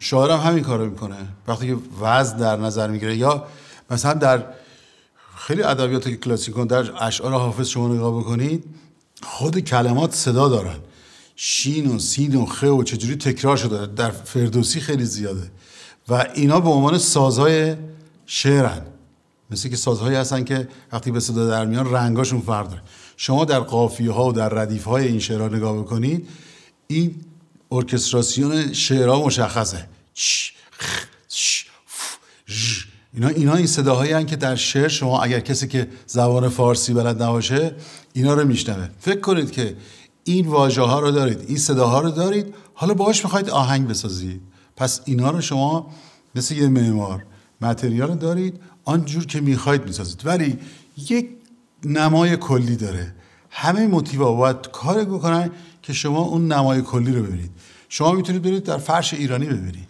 شاعرم همین کارو میکنه وقتی که وزن در نظر میگیره یا مثلا در خیلی ادبیات کلاسیکون در اشعار حافظ شما نگاه بکنید خود کلمات صدا دارن شین و سین و خه و چجوری تکرار شده در فردوسی خیلی زیاده و اینا به عنوان سازهای شعرن مثل که سازهایی هستن که وقتی به صدا در میان رنگاشون فرق داره شما در قافیه ها و در ردیف های این شعرها نگاه بکنید این ارکستراسیون شعرها مشخصه اینا اینا این صداهایی هن که در شعر شما اگر کسی که زبان فارسی بلد نباشه اینا رو میشنوه فکر کنید که این واژه ها رو دارید این صداها رو دارید حالا باهاش میخواید آهنگ بسازید پس اینا رو شما مثل یه معمار متریال دارید آنجور که میخواید میسازید ولی یک نمای کلی داره همه موتیوا باید کار بکنن که شما اون نمای کلی رو ببینید شما میتونید برید در فرش ایرانی ببینید